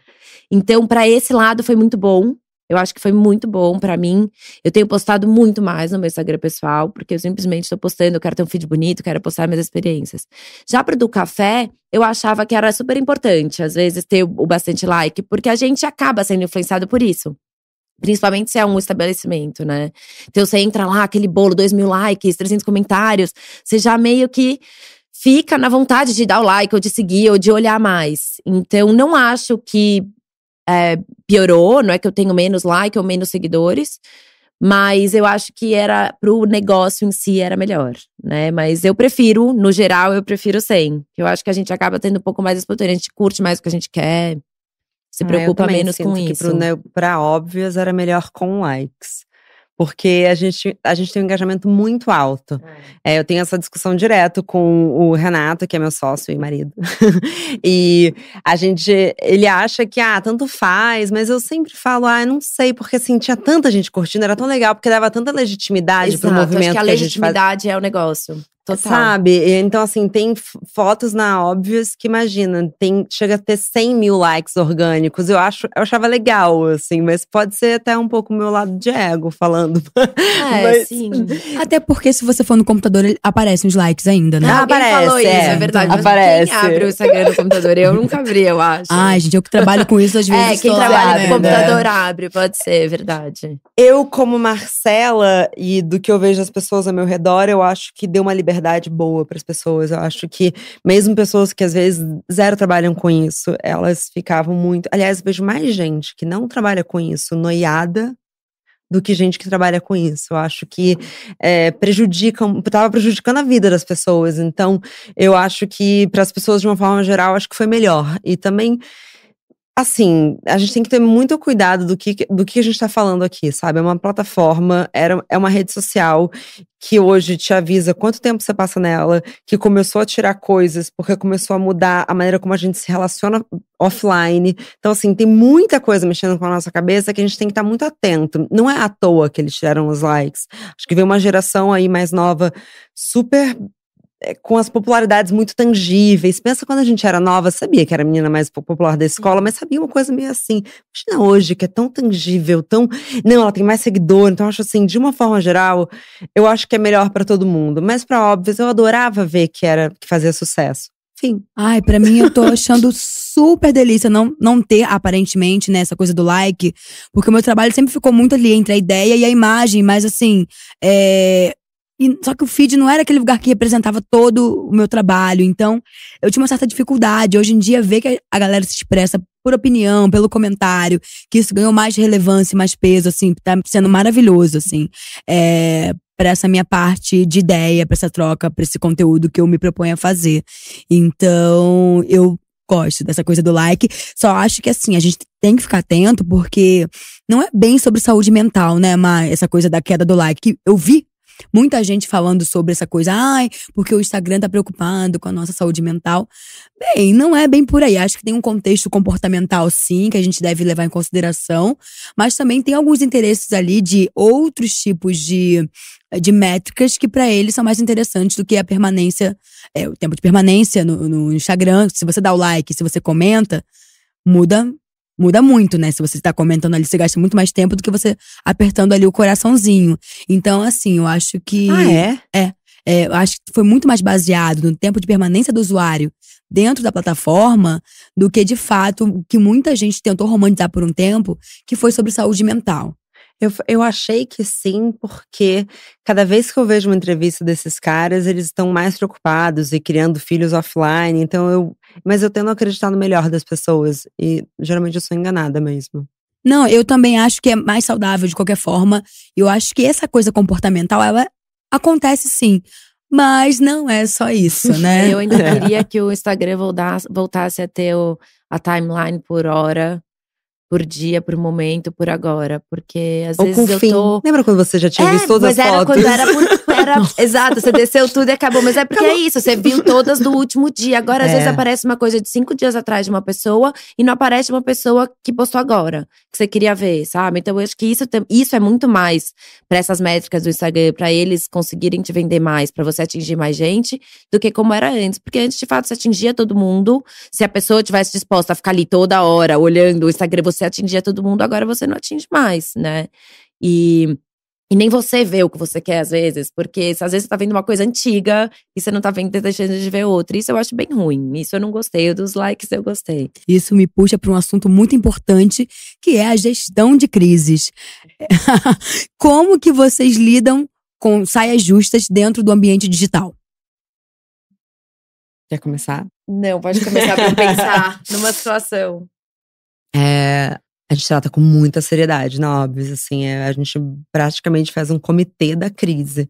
Então, para esse lado foi muito bom. Eu acho que foi muito bom para mim. Eu tenho postado muito mais no meu Instagram pessoal, porque eu simplesmente estou postando, eu quero ter um feed bonito, quero postar minhas experiências. Já pro do café, eu achava que era super importante, às vezes, ter o bastante like, porque a gente acaba sendo influenciado por isso. Principalmente se é um estabelecimento, né? Então você entra lá, aquele bolo, dois mil likes, 300 comentários, você já meio que fica na vontade de dar o like, ou de seguir, ou de olhar mais. Então não acho que é, piorou, não é que eu tenho menos like ou menos seguidores, mas eu acho que era pro negócio em si era melhor, né? Mas eu prefiro, no geral, eu prefiro sem. Eu acho que a gente acaba tendo um pouco mais espontâneo, a gente curte mais o que a gente quer se ah, preocupa menos com isso. Para óbvias era melhor com likes. Porque a gente, a gente tem um engajamento muito alto. É. É, eu tenho essa discussão direto com o Renato, que é meu sócio e marido. [laughs] e a gente, ele acha que, ah, tanto faz, mas eu sempre falo, ah, não sei, porque assim, tinha tanta gente curtindo, era tão legal, porque dava tanta legitimidade Exato, pro movimento. Acho que a legitimidade é o negócio. Total. Sabe? Então, assim, tem fotos na Óbvios que, imagina, tem, chega a ter 100 mil likes orgânicos. Eu, acho, eu achava legal, assim, mas pode ser até um pouco o meu lado de ego falando. É, [laughs] mas... sim. [laughs] Até porque se você for no computador, aparecem os likes ainda, né? Ah, Alguém aparece, falou isso, é, é verdade. Mas aparece. Quem abre o Instagram no computador? Eu nunca abri, eu acho. Ai, gente, eu que trabalho com isso às é, vezes. É, quem trabalha no né? computador abre, pode ser, é verdade. Eu, como Marcela, e do que eu vejo as pessoas ao meu redor, eu acho que deu uma liberdade verdade boa para as pessoas. Eu acho que, mesmo pessoas que às vezes zero trabalham com isso, elas ficavam muito. Aliás, vejo mais gente que não trabalha com isso noiada do que gente que trabalha com isso. Eu acho que é, prejudicam, estava prejudicando a vida das pessoas. Então, eu acho que para as pessoas de uma forma geral, acho que foi melhor. E também assim, a gente tem que ter muito cuidado do que, do que a gente está falando aqui, sabe? É uma plataforma, era, é uma rede social que hoje te avisa quanto tempo você passa nela, que começou a tirar coisas, porque começou a mudar a maneira como a gente se relaciona offline. Então, assim, tem muita coisa mexendo com a nossa cabeça que a gente tem que estar tá muito atento. Não é à toa que eles tiraram os likes. Acho que veio uma geração aí mais nova super é, com as popularidades muito tangíveis. Pensa quando a gente era nova, sabia que era a menina mais popular da escola, mas sabia uma coisa meio assim. Imagina hoje, que é tão tangível, tão. Não, ela tem mais seguidor. Então, acho assim, de uma forma geral, eu acho que é melhor para todo mundo. Mas, para óbvio eu adorava ver que era que fazia sucesso. Enfim. Ai, para mim eu tô achando super delícia não, não ter, aparentemente, né, essa coisa do like, porque o meu trabalho sempre ficou muito ali entre a ideia e a imagem, mas assim, é, e, só que o feed não era aquele lugar que representava todo o meu trabalho. Então, eu tinha uma certa dificuldade. Hoje em dia, ver que a galera se expressa por opinião, pelo comentário, que isso ganhou mais relevância, mais peso, assim, tá sendo maravilhoso, assim, é, para essa minha parte de ideia, para essa troca, para esse conteúdo que eu me proponho a fazer. Então, eu gosto dessa coisa do like. Só acho que assim, a gente tem que ficar atento, porque não é bem sobre saúde mental, né, Mas essa coisa da queda do like. eu vi muita gente falando sobre essa coisa, ai, porque o Instagram tá preocupado com a nossa saúde mental. Bem, não é bem por aí. Acho que tem um contexto comportamental, sim, que a gente deve levar em consideração, mas também tem alguns interesses ali de outros tipos de, de métricas que para eles são mais interessantes do que a permanência, é, o tempo de permanência no, no Instagram. Se você dá o like, se você comenta, muda muda muito, né? Se você está comentando ali, você gasta muito mais tempo do que você apertando ali o coraçãozinho. Então, assim, eu acho que. Ah, é? É. é eu acho que foi muito mais baseado no tempo de permanência do usuário dentro da plataforma do que, de fato, o que muita gente tentou romantizar por um tempo, que foi sobre saúde mental. Eu, eu achei que sim, porque cada vez que eu vejo uma entrevista desses caras, eles estão mais preocupados e criando filhos offline. Então eu. Mas eu tendo a acreditar no melhor das pessoas. E geralmente eu sou enganada mesmo. Não, eu também acho que é mais saudável de qualquer forma. Eu acho que essa coisa comportamental, ela acontece sim. Mas não é só isso, né? [laughs] eu ainda é. queria que o Instagram voltasse a ter o, a timeline por hora por dia, por momento, por agora. Porque às Ou vezes eu fim. tô. Lembra quando você já tinha é, visto todas as fotos? quando era por [laughs] era. Nossa. Exato, você desceu tudo e acabou. Mas é porque acabou. é isso, você viu todas do último dia. Agora, às é. vezes, aparece uma coisa de cinco dias atrás de uma pessoa e não aparece uma pessoa que postou agora, que você queria ver, sabe? Então, eu acho que isso, isso é muito mais para essas métricas do Instagram, para eles conseguirem te vender mais, para você atingir mais gente, do que como era antes. Porque antes, de fato, você atingia todo mundo. Se a pessoa tivesse disposta a ficar ali toda hora olhando o Instagram, você atingia todo mundo, agora você não atinge mais, né? E e nem você vê o que você quer, às vezes, porque às vezes você tá vendo uma coisa antiga e você não tá vendo, deixando de ver outra. Isso eu acho bem ruim. Isso eu não gostei. Dos likes eu gostei. Isso me puxa para um assunto muito importante, que é a gestão de crises. [laughs] Como que vocês lidam com saias justas dentro do ambiente digital? Quer começar? Não, pode começar para pensar [laughs] numa situação. É, a gente trata com muita seriedade, na né, óbvio, assim, é, a gente praticamente faz um comitê da crise.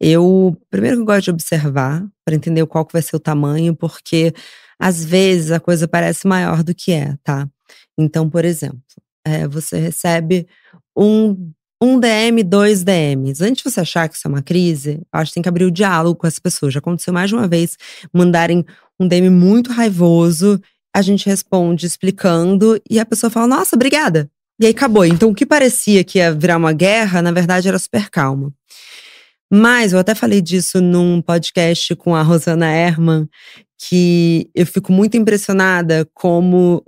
Eu, primeiro eu gosto de observar, para entender qual que vai ser o tamanho, porque às vezes a coisa parece maior do que é, tá? Então, por exemplo, é, você recebe um, um DM, dois DMs. Antes de você achar que isso é uma crise, acho que tem que abrir o diálogo com as pessoas. Já aconteceu mais de uma vez mandarem um DM muito raivoso a gente responde explicando e a pessoa fala: Nossa, obrigada. E aí acabou. Então, o que parecia que ia virar uma guerra, na verdade, era super calmo. Mas eu até falei disso num podcast com a Rosana Herman, que eu fico muito impressionada como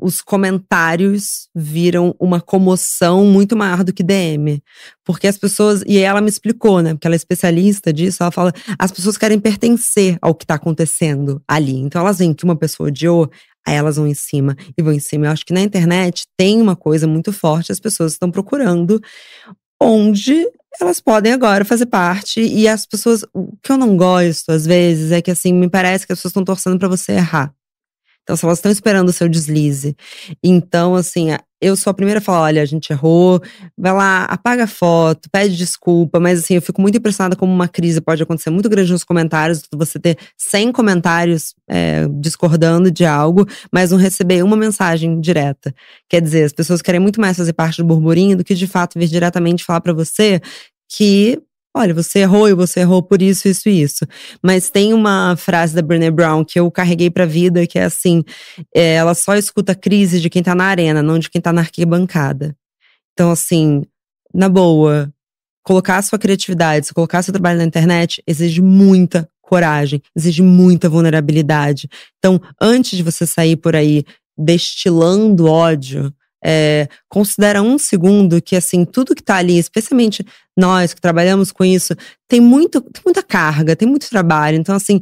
os comentários viram uma comoção muito maior do que DM. Porque as pessoas. E ela me explicou, né? Porque ela é especialista disso. Ela fala: as pessoas querem pertencer ao que está acontecendo ali. Então elas veem que uma pessoa odiou, aí elas vão em cima e vão em cima. Eu acho que na internet tem uma coisa muito forte, as pessoas estão procurando onde elas podem agora fazer parte. E as pessoas. O que eu não gosto, às vezes, é que assim, me parece que as pessoas estão torcendo para você errar. Então, se elas estão esperando o seu deslize. Então, assim, eu sou a primeira a falar: olha, a gente errou, vai lá, apaga a foto, pede desculpa. Mas, assim, eu fico muito impressionada como uma crise pode acontecer muito grande nos comentários, você ter 100 comentários é, discordando de algo, mas não receber uma mensagem direta. Quer dizer, as pessoas querem muito mais fazer parte do burburinho do que, de fato, vir diretamente falar para você que olha, você errou e você errou por isso, isso e isso. Mas tem uma frase da Brené Brown que eu carreguei pra vida, que é assim, é, ela só escuta crise de quem tá na arena, não de quem tá na arquibancada. Então, assim, na boa, colocar a sua criatividade, colocar seu trabalho na internet, exige muita coragem, exige muita vulnerabilidade. Então, antes de você sair por aí destilando ódio, é, considera um segundo que, assim, tudo que está ali, especialmente nós que trabalhamos com isso, tem, muito, tem muita carga, tem muito trabalho. Então, assim,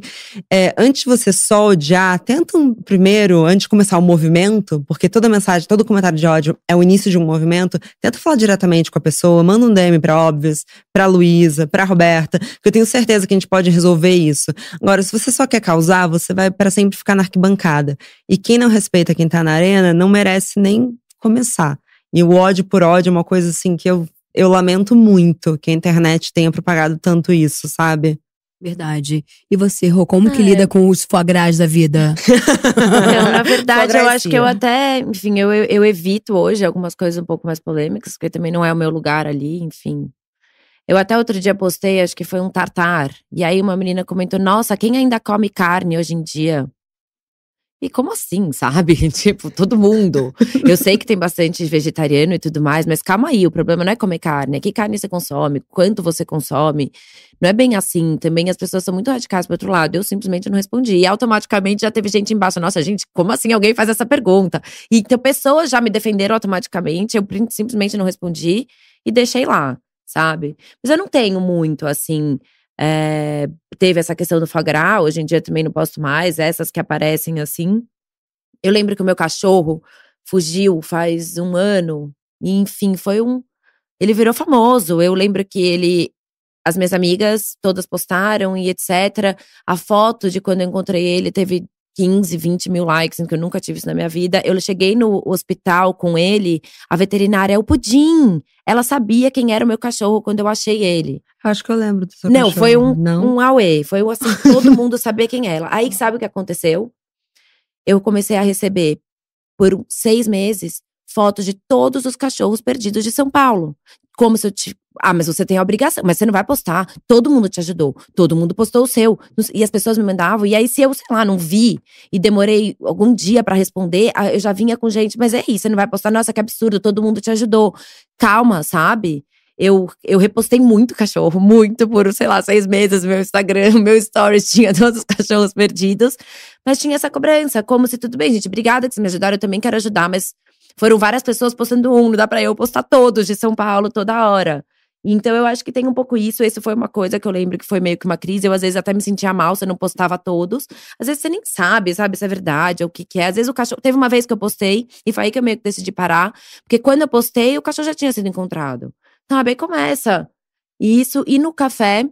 é, antes de você só odiar, tenta um, primeiro, antes de começar o movimento, porque toda mensagem, todo comentário de ódio é o início de um movimento, tenta falar diretamente com a pessoa, manda um DM para Óbvios, para Luísa, para Roberta, que eu tenho certeza que a gente pode resolver isso. Agora, se você só quer causar, você vai para sempre ficar na arquibancada. E quem não respeita quem está na arena não merece nem começar. E o ódio por ódio é uma coisa assim que eu, eu lamento muito que a internet tenha propagado tanto isso, sabe? Verdade. E você, Rô, como que é. lida com os foie gras da vida? [laughs] Não, na [laughs] verdade, eu acho que eu até, enfim, eu, eu evito hoje algumas coisas um pouco mais polêmicas, porque também não é o meu lugar ali, enfim. Eu até outro dia postei, acho que foi um tartar. E aí uma menina comentou: Nossa, quem ainda come carne hoje em dia? E como assim, sabe? [laughs] tipo, todo mundo. Eu sei que tem bastante vegetariano e tudo mais, mas calma aí, o problema não é comer carne, é que carne você consome, quanto você consome. Não é bem assim. Também as pessoas são muito radicais pro outro lado. Eu simplesmente não respondi. E automaticamente já teve gente embaixo. Nossa, gente, como assim alguém faz essa pergunta? E, então, pessoas já me defenderam automaticamente, eu simplesmente não respondi e deixei lá, sabe? Mas eu não tenho muito, assim é, teve essa questão do foie gras, hoje em dia também não posto mais, essas que aparecem assim. Eu lembro que o meu cachorro fugiu faz um ano, e enfim, foi um. Ele virou famoso. Eu lembro que ele. As minhas amigas todas postaram e etc. A foto de quando eu encontrei ele teve 15, 20 mil likes, que eu nunca tive isso na minha vida. Eu cheguei no hospital com ele, a veterinária é o Pudim. Ela sabia quem era o meu cachorro quando eu achei ele. Acho que eu lembro do seu Não, cachorro. foi um, um away. Foi assim, todo mundo sabia quem era. Aí [laughs] sabe o que aconteceu? Eu comecei a receber, por seis meses, fotos de todos os cachorros perdidos de São Paulo. Como se eu ah, mas você tem a obrigação, mas você não vai postar. Todo mundo te ajudou, todo mundo postou o seu. E as pessoas me mandavam. E aí, se eu, sei lá, não vi e demorei algum dia para responder, ah, eu já vinha com gente, mas é isso, você não vai postar. Nossa, que absurdo, todo mundo te ajudou. Calma, sabe? Eu, eu repostei muito cachorro, muito por, sei lá, seis meses. Meu Instagram, [laughs] meu stories tinha todos os cachorros perdidos. Mas tinha essa cobrança, como se tudo bem, gente. Obrigada que vocês me ajudaram, eu também quero ajudar, mas foram várias pessoas postando um, não dá pra eu postar todos de São Paulo toda hora. Então eu acho que tem um pouco isso. Isso foi uma coisa que eu lembro que foi meio que uma crise. Eu às vezes até me sentia mal se eu não postava todos. Às vezes você nem sabe, sabe, se é verdade ou o que, que é. Às vezes o cachorro. Teve uma vez que eu postei, e foi aí que eu meio que decidi parar. Porque quando eu postei, o cachorro já tinha sido encontrado. Sabe? Então, aí começa. Isso. E no café,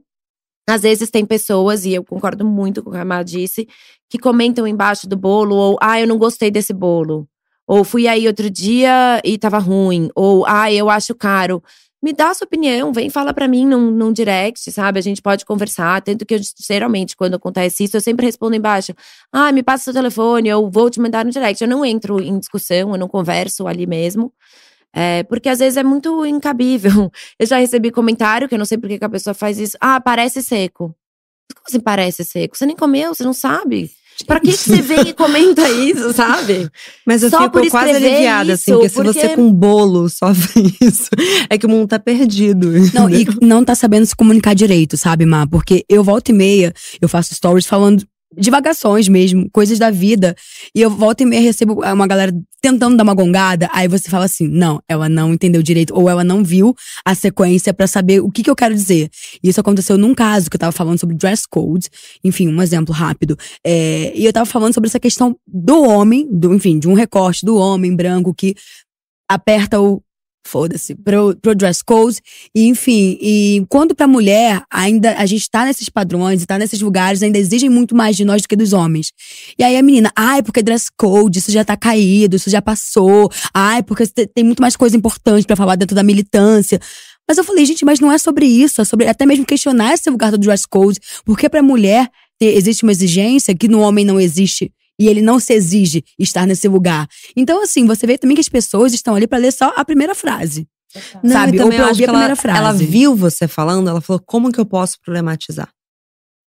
às vezes tem pessoas, e eu concordo muito com o que a Má disse, que comentam embaixo do bolo, ou ah, eu não gostei desse bolo. Ou fui aí outro dia e tava ruim. Ou ah, eu acho caro me dá sua opinião, vem fala para mim num, num direct, sabe? A gente pode conversar. Tanto que eu, geralmente, quando acontece isso, eu sempre respondo embaixo: ah, me passa seu telefone, eu vou te mandar no direct. Eu não entro em discussão, eu não converso ali mesmo. É, porque às vezes é muito incabível. [laughs] Eu já recebi comentário, que eu não sei por que a pessoa faz isso. Ah, parece seco. Como assim parece seco? Você nem comeu, você não sabe. Pra que, que você vem e comenta isso, sabe? Mas eu só fico quase aliviada, assim, isso, assim, porque, porque, se você com bolo só [laughs] isso, é que o mundo tá perdido. Não, e [laughs] não tá sabendo se comunicar direito, sabe, Má? Porque eu volto e meia, eu faço stories falando divagações mesmo, coisas da vida. E eu volto e meia recebo uma galera tentando dar uma gongada, aí você fala assim: não, ela não entendeu direito, ou ela não viu a sequência para saber o que, que eu quero dizer. E isso aconteceu num caso que eu tava falando sobre dress code, enfim, um exemplo rápido. É, e eu tava falando sobre essa questão do homem, do, enfim, de um recorte do homem branco que aperta o foda-se, pro, pro dress code, e, enfim. E enquanto pra mulher, ainda a gente tá nesses padrões tá nesses lugares, ainda exigem muito mais de nós do que dos homens. E aí a menina, ai, porque dress code, isso já tá caído, isso já passou, ai, porque tem muito mais coisa importante para falar dentro da militância. Mas eu falei, gente, mas não é sobre isso, é sobre até mesmo questionar esse lugar do dress code, porque pra mulher existe uma exigência que no homem não existe e ele não se exige estar nesse lugar. Então, assim, você vê também que as pessoas estão ali para ler só a primeira frase. Não, sabe? Ou pra ouvir a primeira ela, frase. Ela viu você falando, ela falou: como que eu posso problematizar?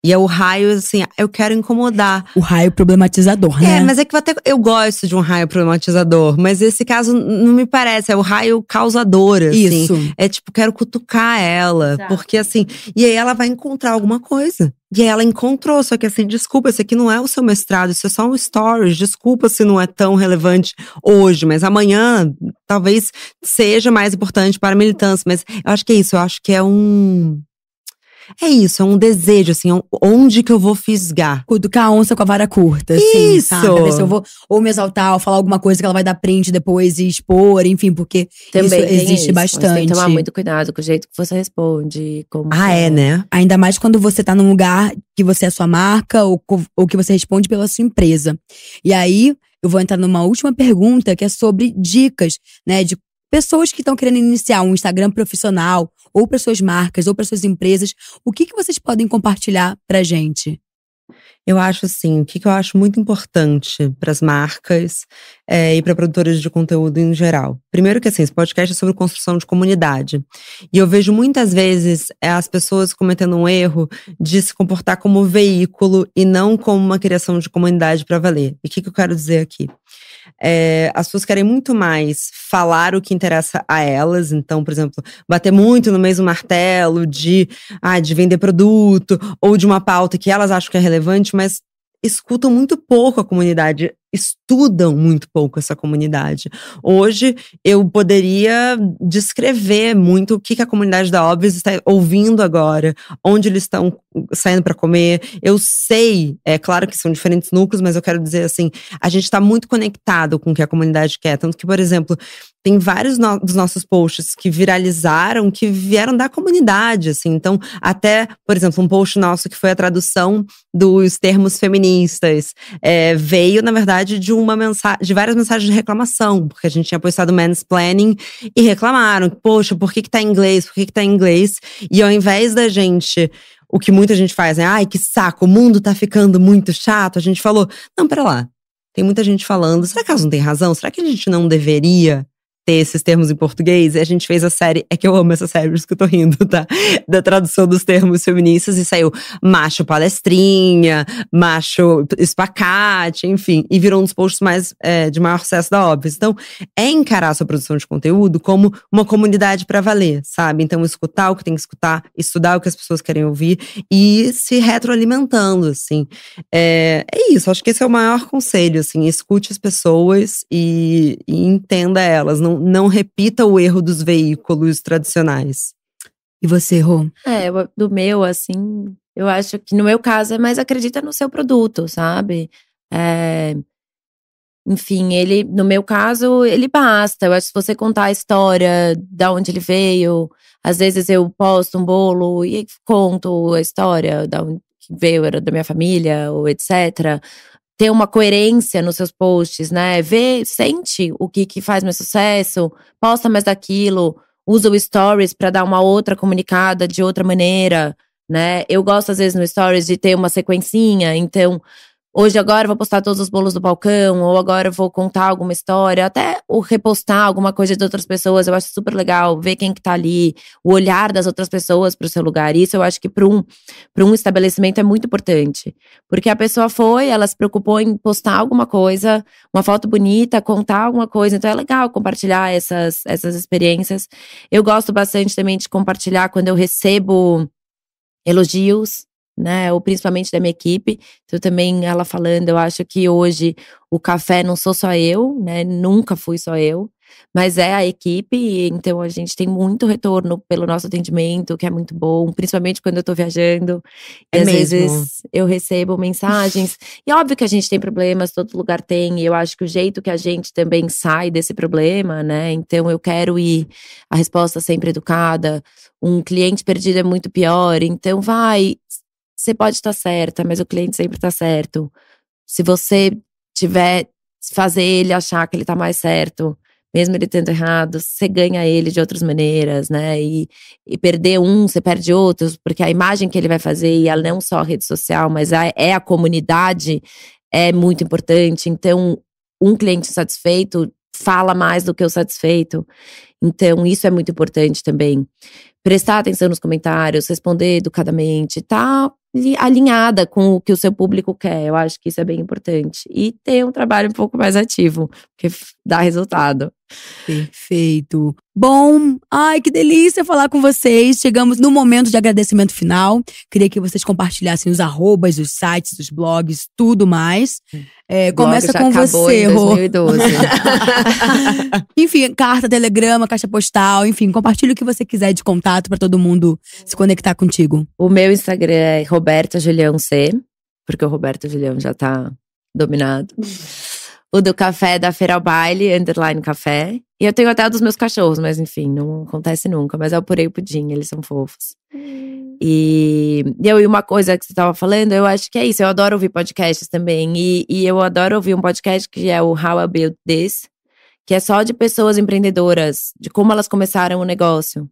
E é o raio, assim, eu quero incomodar. O raio problematizador, é, né? É, mas é que eu até eu gosto de um raio problematizador, mas esse caso não me parece. É o raio causador, assim. Isso. É tipo, quero cutucar ela. Tá. Porque assim. E aí ela vai encontrar alguma coisa. E aí ela encontrou, só que assim, desculpa, isso aqui não é o seu mestrado, isso é só um stories. Desculpa se não é tão relevante hoje, mas amanhã talvez seja mais importante para a militância. Mas eu acho que é isso, eu acho que é um é isso, é um desejo, assim, é onde que eu vou fisgar? Cutucar a onça com a vara curta, assim, isso. sabe? Ver se eu vou ou me exaltar, ou falar alguma coisa que ela vai dar print depois e expor, enfim, porque Também isso existe isso. bastante. Você tem que tomar muito cuidado com o jeito que você responde. Como ah, é, é, né? Ainda mais quando você tá num lugar que você é sua marca, ou, ou que você responde pela sua empresa. E aí… Eu vou entrar numa última pergunta que é sobre dicas, né? De pessoas que estão querendo iniciar um Instagram profissional ou para suas marcas, ou para suas empresas, o que, que vocês podem compartilhar para gente? Eu acho assim, o que, que eu acho muito importante para as marcas é, e para produtores de conteúdo em geral. Primeiro que assim, esse podcast é sobre construção de comunidade. E eu vejo muitas vezes é, as pessoas cometendo um erro de se comportar como veículo e não como uma criação de comunidade para valer. E o que, que eu quero dizer aqui? É, as pessoas querem muito mais falar o que interessa a elas. Então, por exemplo, bater muito no mesmo martelo de, ah, de vender produto ou de uma pauta que elas acham que é relevante, mas escutam muito pouco a comunidade estudam muito pouco essa comunidade. Hoje eu poderia descrever muito o que, que a comunidade da Obvious está ouvindo agora, onde eles estão saindo para comer. Eu sei, é claro que são diferentes núcleos, mas eu quero dizer assim, a gente está muito conectado com o que a comunidade quer, tanto que, por exemplo, tem vários no dos nossos posts que viralizaram, que vieram da comunidade, assim. Então, até, por exemplo, um post nosso que foi a tradução dos termos feministas, é, veio, na verdade verdade, de uma mensagem, de várias mensagens de reclamação, porque a gente tinha postado planning e reclamaram, poxa, por que que tá em inglês? Por que que tá em inglês? E ao invés da gente o que muita gente faz, né? Ai, que saco, o mundo tá ficando muito chato. A gente falou, não, pera lá. Tem muita gente falando, será que elas não têm razão? Será que a gente não deveria ter esses termos em português, e a gente fez a série, é que eu amo essa série, por isso que eu tô rindo, tá? Da tradução dos termos feministas, e saiu macho palestrinha, macho espacate, enfim, e virou um dos posts mais é, de maior sucesso da óbvio. Então, é encarar a sua produção de conteúdo como uma comunidade para valer, sabe? Então, escutar o que tem que escutar, estudar o que as pessoas querem ouvir e se retroalimentando, assim. É, é isso, acho que esse é o maior conselho, assim, escute as pessoas e, e entenda elas. Não não, repita o erro dos veículos tradicionais. E você errou? É, do meu, assim, eu acho que no meu caso é mais acredita no seu produto, sabe? É, enfim, ele, no meu caso, ele basta. Eu acho que se você contar a história, da onde ele veio, às vezes eu posto um bolo e conto a história da onde veio, era da minha família, ou etc ter uma coerência nos seus posts, né? Vê, sente o que, que faz mais sucesso, posta mais daquilo, usa o stories para dar uma outra comunicada de outra maneira, né? Eu gosto às vezes no stories de ter uma sequencinha, então hoje agora vou postar todos os bolos do balcão, ou agora vou contar alguma história, até o repostar alguma coisa de outras pessoas, eu acho super legal ver quem que tá ali, o olhar das outras pessoas para o seu lugar. Isso eu acho que para um, um estabelecimento é muito importante, porque a pessoa foi, ela se preocupou em postar alguma coisa, uma foto bonita, contar alguma coisa, então é legal compartilhar essas essas experiências. Eu gosto bastante também de compartilhar quando eu recebo elogios né? Ou principalmente da minha equipe. Então, também ela falando, eu acho que hoje o café não sou só eu, né? Nunca fui só eu, mas é a equipe, então a gente tem muito retorno pelo nosso atendimento, que é muito bom, principalmente quando eu tô viajando. É às mesmo. vezes eu recebo mensagens, e óbvio que a gente tem problemas, todo lugar tem, e eu acho que o jeito que a gente também sai desse problema, né? Então eu quero ir, a resposta sempre educada, um cliente perdido é muito pior, então vai, você pode estar tá certa, mas o cliente sempre está certo. Se você tiver, fazer ele achar que ele está mais certo, mesmo ele tendo errado, você ganha ele de outras maneiras, né? E, e perder um, você perde outros, porque a imagem que ele vai fazer, e ela não só a rede social, mas a, é a comunidade, é muito importante. Então, um cliente satisfeito fala mais do que o satisfeito. Então, isso é muito importante também prestar atenção nos comentários, responder educadamente, tá alinhada com o que o seu público quer. Eu acho que isso é bem importante. E ter um trabalho um pouco mais ativo, porque dá resultado. Perfeito. Bom, ai que delícia falar com vocês. Chegamos no momento de agradecimento final. Queria que vocês compartilhassem os arrobas, os sites, os blogs, tudo mais. É, começa com você, Rô. [laughs] enfim, carta, telegrama, caixa postal, enfim, compartilhe o que você quiser de contato para todo mundo se conectar contigo. O meu Instagram é Roberta Julião C, porque o Roberto Julião já tá dominado. [laughs] o do café da Feira ao Baile, Underline Café. E eu tenho até o dos meus cachorros, mas enfim, não acontece nunca. Mas é o Purê e o Pudim, eles são fofos. Hum. E eu e uma coisa que você estava falando, eu acho que é isso. Eu adoro ouvir podcasts também. E, e eu adoro ouvir um podcast que é o How I Built This, que é só de pessoas empreendedoras, de como elas começaram o negócio.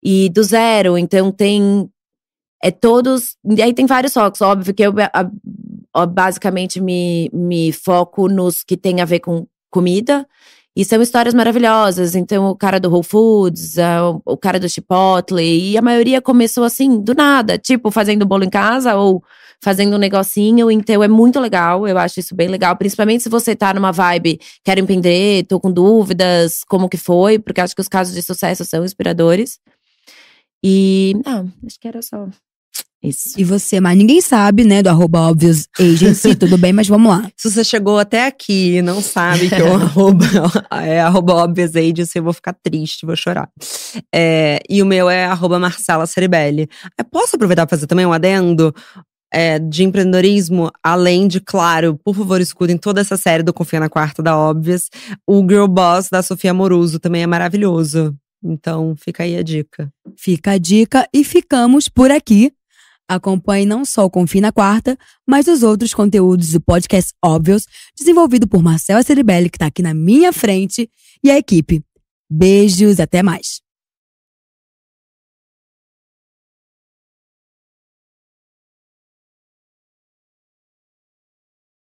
E do zero, então tem é todos. E aí tem vários focos, óbvio que eu basicamente me, me foco nos que tem a ver com comida. E são histórias maravilhosas. Então, o cara do Whole Foods, o cara do Chipotle, e a maioria começou assim, do nada, tipo, fazendo bolo em casa ou fazendo um negocinho. Então, é muito legal, eu acho isso bem legal. Principalmente se você tá numa vibe, quero empreender, tô com dúvidas, como que foi, porque acho que os casos de sucesso são inspiradores. E, não, ah, acho que era só isso. E você, mas ninguém sabe, né, do arroba Obvious Agency, [laughs] tudo bem, mas vamos lá. Se você chegou até aqui e não sabe que o é [laughs] arroba, é arroba Obvious Agency, eu vou ficar triste, vou chorar. É, e o meu é arroba Marcela Ceribelli. posso aproveitar para fazer também um adendo? É, de empreendedorismo, além de, claro, por favor, escutem toda essa série do Confia na Quarta da Óbvias. O Girl Boss da Sofia Moruso também é maravilhoso. Então, fica aí a dica. Fica a dica e ficamos por aqui. Acompanhe não só o Confina Quarta, mas os outros conteúdos do podcast Óbvios, desenvolvido por Marcela Ceribelli, que está aqui na minha frente, e a equipe. Beijos, até mais!